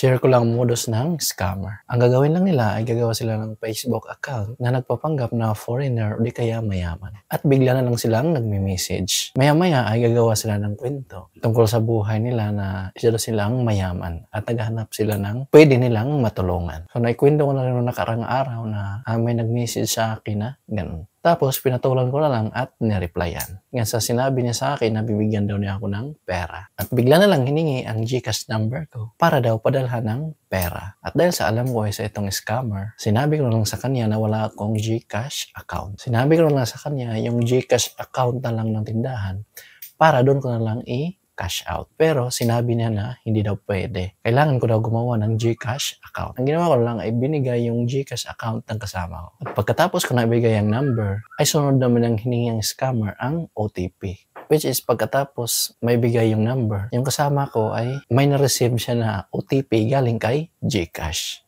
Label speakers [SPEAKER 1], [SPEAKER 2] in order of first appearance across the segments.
[SPEAKER 1] Share ko lang modus ng scammer. Ang gagawin lang nila ay gagawa sila ng Facebook account na nagpapanggap na foreigner o di kaya mayaman. At bigla na lang silang nagme-message. Maya-maya ay gagawa sila ng kwento tungkol sa buhay nila na sila silang mayaman at naghanap sila ng pwede nilang matulungan. So naikwento ko na rin noong nakarang araw na ah, may nag-message sa akin na ganun. Tapos pinatulan ko na lang at nireplyan. Nga sa sinabi niya sa akin na bibigyan daw niya ako ng pera. At bigla na lang hiningi ang Gcash number ko para daw padalhan ng pera. At dahil sa alam ko ay sa itong scammer, sinabi ko lang sa kanya na wala akong Gcash account. Sinabi ko lang sa kanya yung Gcash account na lang ng tindahan para doon ko na lang i cash out. Pero sinabi niya na hindi daw pwede. Kailangan ko daw gumawa ng GCash account. Ang ginawa ko lang ay binigay yung GCash account ng kasama ko. At pagkatapos ko naibigay ang number, ay sunod naman ng hiningi ng scammer ang OTP which is pagkatapos may bigay yung number, yung kasama ko ay may na-receive siya na OTP galing kay GCash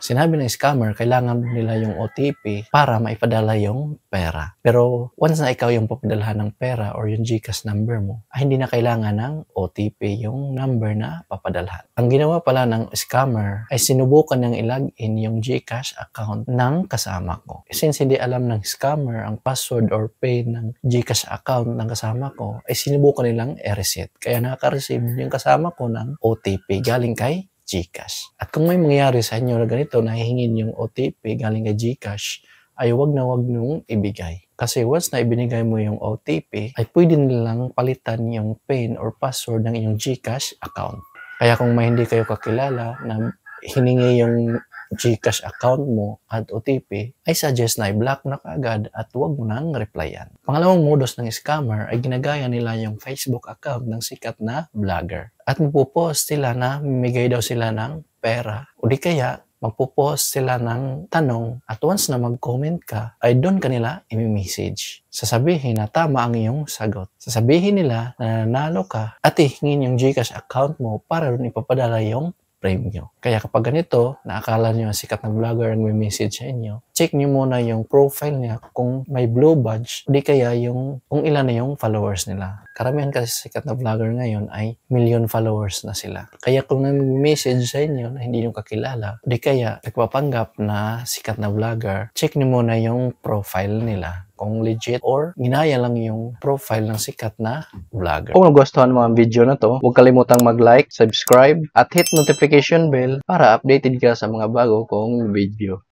[SPEAKER 1] sinabi ng scammer, kailangan nila yung OTP para maipadala yung pera. Pero once na ikaw yung papadalahan ng pera or yung GCash number mo, ay ah, hindi na kailangan ng OTP yung number na papadalahan. Ang ginawa pala ng scammer ay sinubukan niyang in yung GCash account ng kasama ko. Eh, since hindi alam ng scammer ang password or PIN ng GCash account ng kasama ko, ay sinubukan nilang i-reset. Kaya nakaka-receive yung kasama ko ng OTP galing kay GCash. At kung may mangyari sa inyo na ganito, nahihingin yung OTP galing kay GCash, ay wag na wag nung ibigay. Kasi once na ibinigay mo yung OTP, ay pwede nilang palitan yung PIN or password ng inyong GCash account. Kaya kung may hindi kayo kakilala na hiningi yung GCash account mo at OTP, ay suggest na i-block na kagad at huwag mo nang replyan. Pangalawang modus ng scammer ay ginagaya nila yung Facebook account ng sikat na vlogger. At magpupost sila na mimigay daw sila ng pera o di kaya magpo-post sila ng tanong at once na mag-comment ka, ay doon kanila i-message. Sasabihin na tama ang iyong sagot. Sasabihin nila na nanalo ka at ihingin yung Gcash account mo para doon ipapadala yung frame nyo. Kaya kapag ganito, naakala nyo sikat na vlogger ang may message sa inyo, check niyo muna yung profile niya kung may blue badge, di kaya yung kung ilan na yung followers nila. Karamihan kasi sikat na vlogger ngayon ay million followers na sila. Kaya kung nag-message sa inyo na hindi nyo kakilala, di kaya nagpapanggap na sikat na vlogger, check niyo muna yung profile nila kung legit or ginaya lang yung profile ng sikat na vlogger. Kung nagustuhan mo ang video na to, huwag kalimutang mag-like, subscribe, at hit notification bell para updated ka sa mga bago kong video.